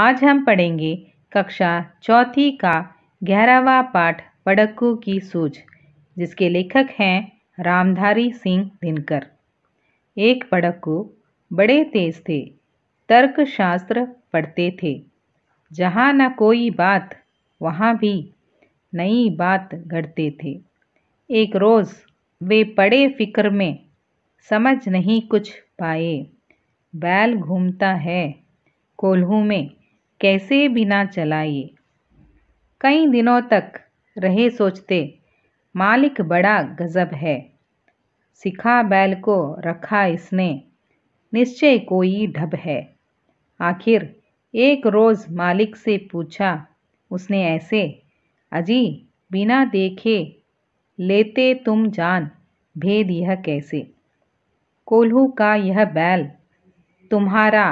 आज हम पढ़ेंगे कक्षा चौथी का ग्यारहवा पाठ पड़क्कू की सूझ जिसके लेखक हैं रामधारी सिंह दिनकर एक पड़क्कू बड़े तेज थे तर्क शास्त्र पढ़ते थे जहाँ न कोई बात वहाँ भी नई बात गढ़ते थे एक रोज़ वे पड़े फिक्र में समझ नहीं कुछ पाए बैल घूमता है कोल्हू में कैसे बिना चलाइए कई दिनों तक रहे सोचते मालिक बड़ा गजब है सिखा बैल को रखा इसने निश्चय कोई ढब है आखिर एक रोज़ मालिक से पूछा उसने ऐसे अजी बिना देखे लेते तुम जान भेद यह कैसे कोल्हू का यह बैल तुम्हारा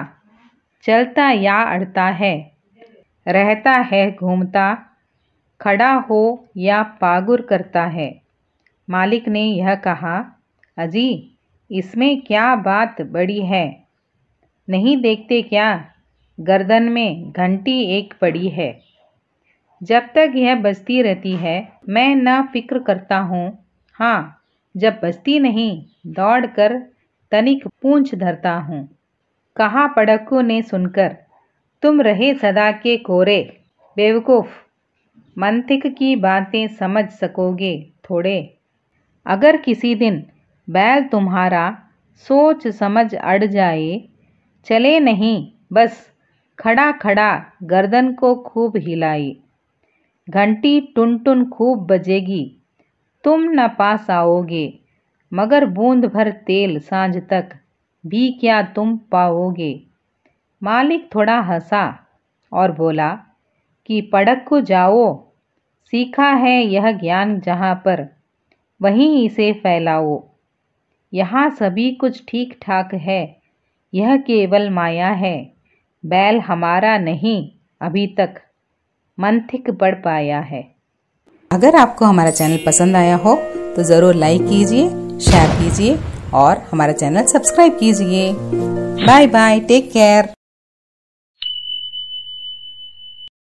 चलता या अड़ता है रहता है घूमता खड़ा हो या पागुर करता है मालिक ने यह कहा अजी इसमें क्या बात बड़ी है नहीं देखते क्या गर्दन में घंटी एक पड़ी है जब तक यह बजती रहती है मैं न फिक्र करता हूँ हाँ जब बजती नहीं दौड़ कर तनिक पूंछ धरता हूँ कहा पड़कू ने सुनकर तुम रहे सदा के कोरे बेवकूफ मंतिक की बातें समझ सकोगे थोड़े अगर किसी दिन बैल तुम्हारा सोच समझ अड़ जाए चले नहीं बस खड़ा खड़ा गर्दन को खूब हिलाए घंटी टुन टुन खूब बजेगी तुम न पास आओगे मगर बूंद भर तेल सांझ तक भी क्या तुम पाओगे मालिक थोड़ा हंसा और बोला कि पड़क को जाओ सीखा है यह ज्ञान जहाँ पर वहीं इसे फैलाओ यहाँ सभी कुछ ठीक ठाक है यह केवल माया है बैल हमारा नहीं अभी तक मंथिक बढ़ पाया है अगर आपको हमारा चैनल पसंद आया हो तो ज़रूर लाइक कीजिए शेयर कीजिए और हमारा चैनल सब्सक्राइब कीजिए बाय बाय टेक केयर